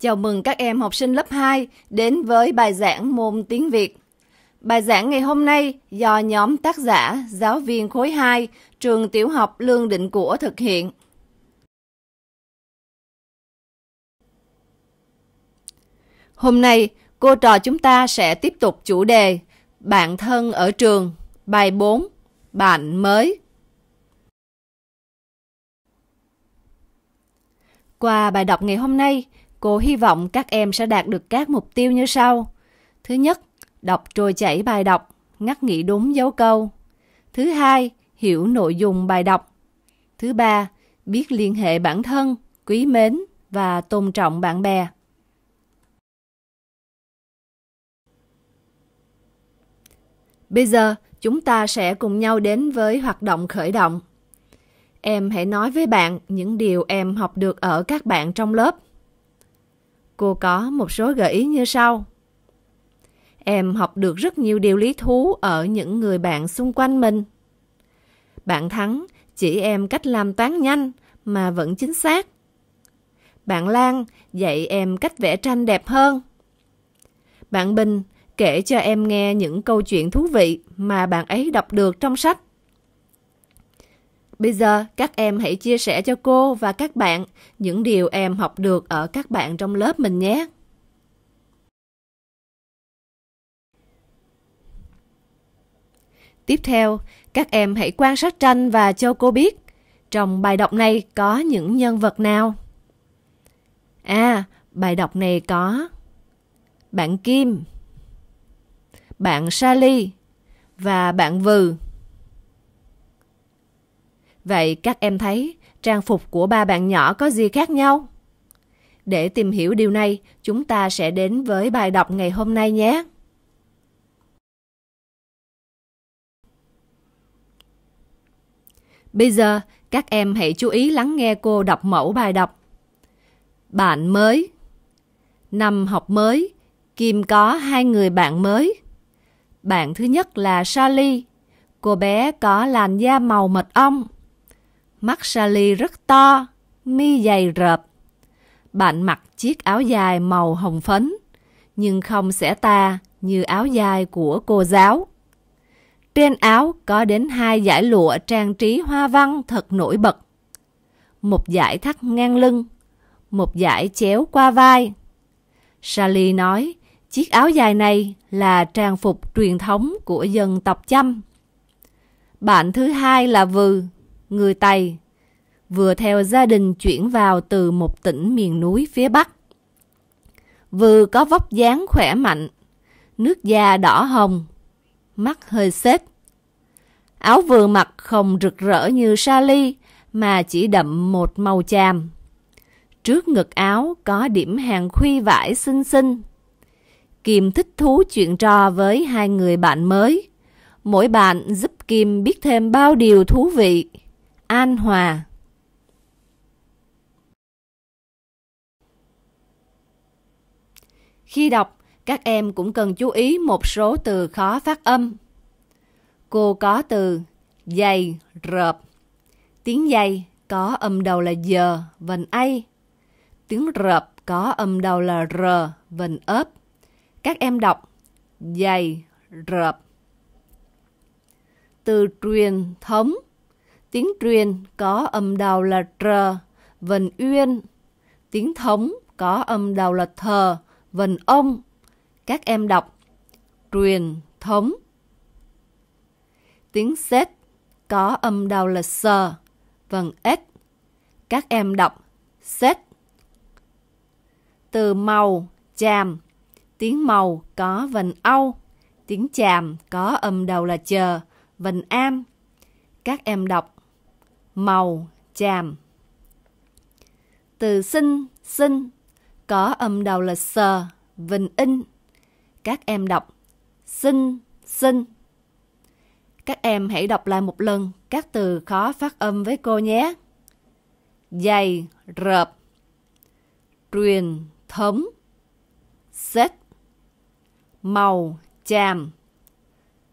Chào mừng các em học sinh lớp 2 đến với bài giảng môn tiếng Việt. Bài giảng ngày hôm nay do nhóm tác giả, giáo viên khối 2, trường tiểu học Lương Định Của thực hiện. Hôm nay, cô trò chúng ta sẽ tiếp tục chủ đề Bạn thân ở trường, bài 4, bạn mới. Qua bài đọc ngày hôm nay, Cô hy vọng các em sẽ đạt được các mục tiêu như sau. Thứ nhất, đọc trôi chảy bài đọc, ngắt nghĩ đúng dấu câu. Thứ hai, hiểu nội dung bài đọc. Thứ ba, biết liên hệ bản thân, quý mến và tôn trọng bạn bè. Bây giờ, chúng ta sẽ cùng nhau đến với hoạt động khởi động. Em hãy nói với bạn những điều em học được ở các bạn trong lớp. Cô có một số gợi ý như sau. Em học được rất nhiều điều lý thú ở những người bạn xung quanh mình. Bạn Thắng chỉ em cách làm toán nhanh mà vẫn chính xác. Bạn Lan dạy em cách vẽ tranh đẹp hơn. Bạn Bình kể cho em nghe những câu chuyện thú vị mà bạn ấy đọc được trong sách. Bây giờ, các em hãy chia sẻ cho cô và các bạn những điều em học được ở các bạn trong lớp mình nhé. Tiếp theo, các em hãy quan sát tranh và cho cô biết trong bài đọc này có những nhân vật nào. À, bài đọc này có bạn Kim, bạn Sally và bạn Vừ. Vậy các em thấy trang phục của ba bạn nhỏ có gì khác nhau? Để tìm hiểu điều này, chúng ta sẽ đến với bài đọc ngày hôm nay nhé. Bây giờ, các em hãy chú ý lắng nghe cô đọc mẫu bài đọc. Bạn mới Năm học mới, Kim có hai người bạn mới. Bạn thứ nhất là Sally. Cô bé có làn da màu mật ong. Mắt Sally rất to, mi dày rợp. Bạn mặc chiếc áo dài màu hồng phấn, nhưng không xẻ ta như áo dài của cô giáo. Trên áo có đến hai dải lụa trang trí hoa văn thật nổi bật. Một dải thắt ngang lưng, một dải chéo qua vai. Sally nói, chiếc áo dài này là trang phục truyền thống của dân tộc chăm. Bạn thứ hai là Vừ, người Tây, vừa theo gia đình chuyển vào từ một tỉnh miền núi phía Bắc. Vừa có vóc dáng khỏe mạnh, nước da đỏ hồng, mắt hơi xếp. Áo vừa mặc không rực rỡ như sa ly mà chỉ đậm một màu chàm. Trước ngực áo có điểm hàng khuy vải xinh xinh. Kim thích thú chuyện trò với hai người bạn mới. Mỗi bạn giúp Kim biết thêm bao điều thú vị an hòa khi đọc các em cũng cần chú ý một số từ khó phát âm cô có từ dày rợp tiếng dày có âm đầu là giờ vần ay tiếng rợp có âm đầu là r vần ớp các em đọc dày rợp từ truyền thống Tiếng truyền có âm đầu là trờ, vần uyên. Tiếng thống có âm đầu là thờ, vần ông. Các em đọc truyền thống. Tiếng xét có âm đầu là sờ, vần ếch. Các em đọc xét. Từ màu, chàm. Tiếng màu có vần âu. Tiếng chàm có âm đầu là chờ, vần am. Các em đọc màu, chàm. Từ sinh, sinh, có âm đầu là sờ, vình in. Các em đọc sinh, sinh. Các em hãy đọc lại một lần các từ khó phát âm với cô nhé. Dày, rợp, truyền, thống, xếp, màu, chàm,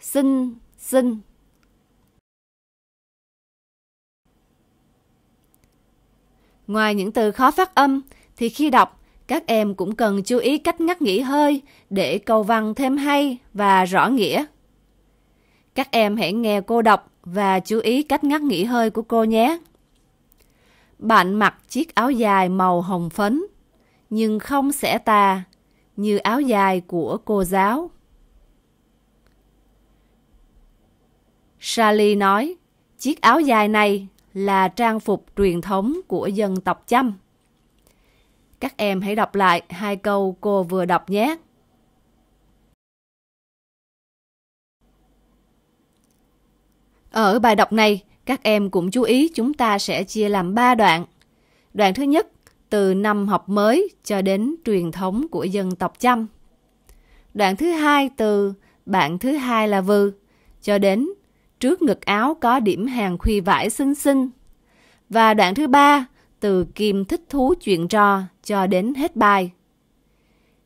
sinh, sinh. Ngoài những từ khó phát âm, thì khi đọc, các em cũng cần chú ý cách ngắt nghỉ hơi để câu văn thêm hay và rõ nghĩa. Các em hãy nghe cô đọc và chú ý cách ngắt nghỉ hơi của cô nhé. Bạn mặc chiếc áo dài màu hồng phấn, nhưng không xẻ tà, như áo dài của cô giáo. Sally nói, chiếc áo dài này là trang phục truyền thống của dân tộc Chăm. Các em hãy đọc lại hai câu cô vừa đọc nhé. Ở bài đọc này, các em cũng chú ý chúng ta sẽ chia làm ba đoạn. Đoạn thứ nhất, từ năm học mới cho đến truyền thống của dân tộc Chăm. Đoạn thứ hai từ bạn thứ hai là vừ cho đến trước ngực áo có điểm hàng khuy vải xinh xinh. Và đoạn thứ ba, từ Kim thích thú chuyện trò cho đến hết bài.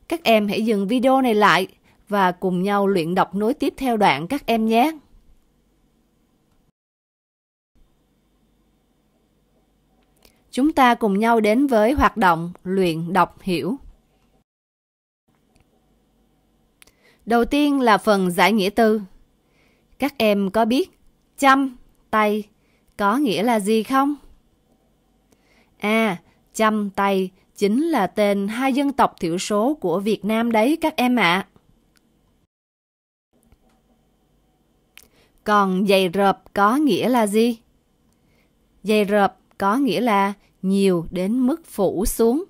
Các em hãy dừng video này lại và cùng nhau luyện đọc nối tiếp theo đoạn các em nhé. Chúng ta cùng nhau đến với hoạt động luyện đọc hiểu. Đầu tiên là phần giải nghĩa từ các em có biết chăm tay có nghĩa là gì không? À, chăm tay chính là tên hai dân tộc thiểu số của Việt Nam đấy các em ạ. À. Còn dày rợp có nghĩa là gì? dày rợp có nghĩa là nhiều đến mức phủ xuống.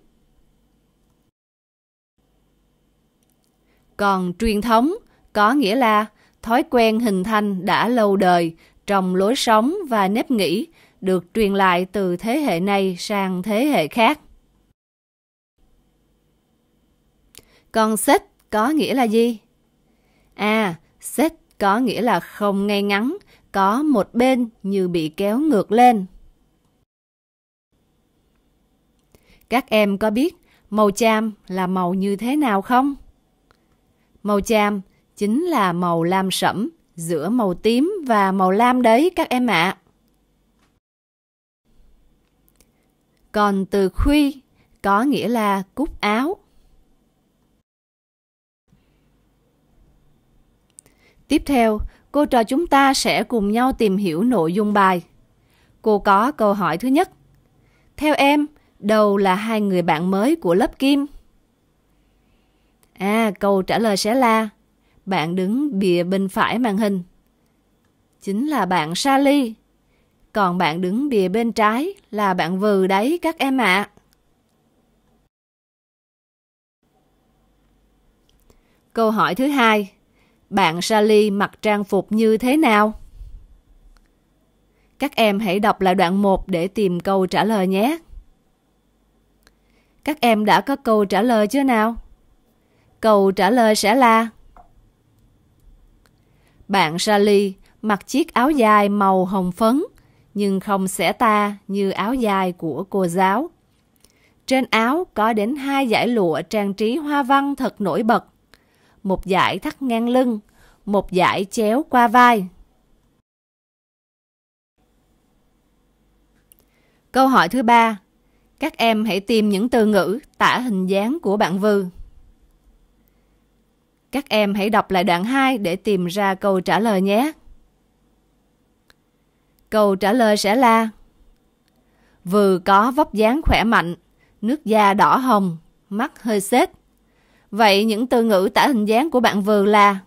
Còn truyền thống có nghĩa là Thói quen hình thành đã lâu đời trong lối sống và nếp nghĩ được truyền lại từ thế hệ này sang thế hệ khác. Còn xích có nghĩa là gì? À, xích có nghĩa là không ngay ngắn, có một bên như bị kéo ngược lên. Các em có biết màu cham là màu như thế nào không? Màu cham chính là màu lam sẫm giữa màu tím và màu lam đấy các em ạ. À. Còn từ khuy có nghĩa là cúc áo. Tiếp theo, cô trò chúng ta sẽ cùng nhau tìm hiểu nội dung bài. Cô có câu hỏi thứ nhất. Theo em, đâu là hai người bạn mới của lớp Kim? À, câu trả lời sẽ là bạn đứng bìa bên phải màn hình. Chính là bạn Sally. Còn bạn đứng bìa bên trái là bạn Vừ đấy các em ạ. À. Câu hỏi thứ hai. Bạn Sally mặc trang phục như thế nào? Các em hãy đọc lại đoạn 1 để tìm câu trả lời nhé. Các em đã có câu trả lời chưa nào? Câu trả lời sẽ là bạn Sally mặc chiếc áo dài màu hồng phấn, nhưng không xẻ ta như áo dài của cô giáo. Trên áo có đến hai dải lụa trang trí hoa văn thật nổi bật. Một dải thắt ngang lưng, một dải chéo qua vai. Câu hỏi thứ ba. Các em hãy tìm những từ ngữ tả hình dáng của bạn vư. Các em hãy đọc lại đoạn 2 để tìm ra câu trả lời nhé. Câu trả lời sẽ là Vừa có vóc dáng khỏe mạnh, nước da đỏ hồng, mắt hơi xết. Vậy những từ ngữ tả hình dáng của bạn vừa là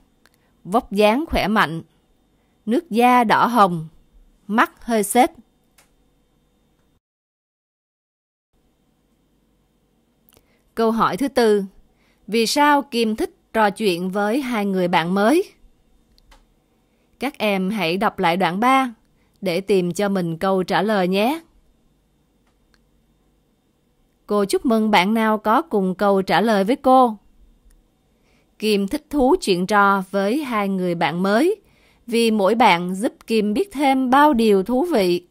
vóc dáng khỏe mạnh, nước da đỏ hồng, mắt hơi xết. Câu hỏi thứ tư. Vì sao Kim thích trò chuyện với hai người bạn mới. Các em hãy đọc lại đoạn 3 để tìm cho mình câu trả lời nhé. Cô chúc mừng bạn nào có cùng câu trả lời với cô. Kim thích thú chuyện trò với hai người bạn mới vì mỗi bạn giúp Kim biết thêm bao điều thú vị.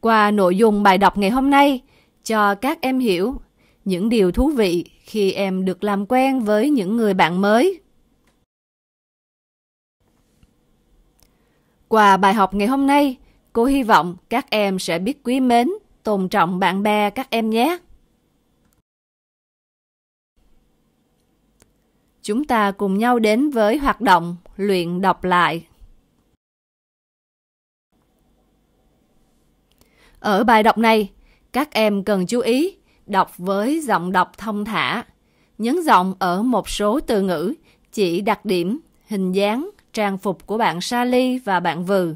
Qua nội dung bài đọc ngày hôm nay, cho các em hiểu những điều thú vị khi em được làm quen với những người bạn mới. Qua bài học ngày hôm nay, cô hy vọng các em sẽ biết quý mến, tôn trọng bạn bè các em nhé. Chúng ta cùng nhau đến với hoạt động luyện đọc lại. Ở bài đọc này, các em cần chú ý đọc với giọng đọc thông thả, nhấn giọng ở một số từ ngữ chỉ đặc điểm, hình dáng, trang phục của bạn Sally và bạn Vừ.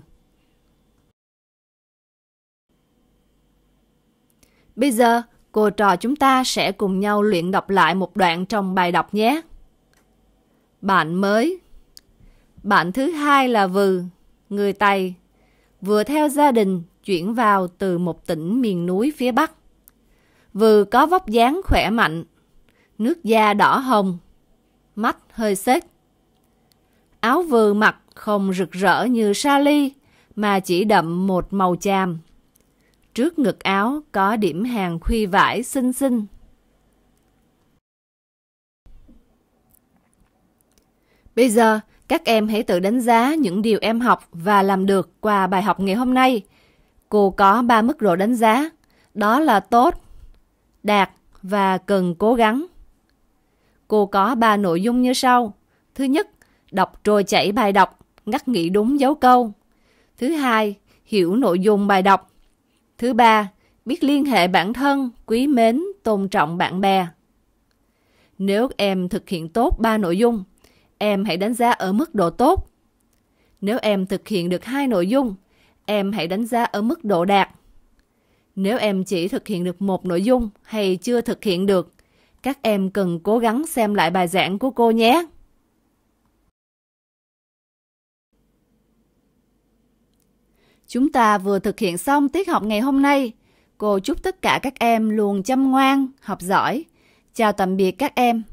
Bây giờ, cô trò chúng ta sẽ cùng nhau luyện đọc lại một đoạn trong bài đọc nhé. Bạn mới Bạn thứ hai là Vừ, người Tây, vừa theo gia đình chuyển vào từ một tỉnh miền núi phía Bắc. Vừa có vóc dáng khỏe mạnh, nước da đỏ hồng, mắt hơi xếch. Áo vừa mặc không rực rỡ như sali mà chỉ đậm một màu chàm. Trước ngực áo có điểm hàng khuy vải xinh xinh. Bây giờ, các em hãy tự đánh giá những điều em học và làm được qua bài học ngày hôm nay. Cô có ba mức độ đánh giá, đó là tốt, đạt và cần cố gắng. Cô có ba nội dung như sau. Thứ nhất, đọc trôi chảy bài đọc, ngắt nghĩ đúng dấu câu. Thứ hai, hiểu nội dung bài đọc. Thứ ba, biết liên hệ bản thân, quý mến, tôn trọng bạn bè. Nếu em thực hiện tốt ba nội dung, em hãy đánh giá ở mức độ tốt. Nếu em thực hiện được hai nội dung, em hãy đánh giá ở mức độ đạt. Nếu em chỉ thực hiện được một nội dung hay chưa thực hiện được, các em cần cố gắng xem lại bài giảng của cô nhé. Chúng ta vừa thực hiện xong tiết học ngày hôm nay. Cô chúc tất cả các em luôn chăm ngoan, học giỏi. Chào tạm biệt các em.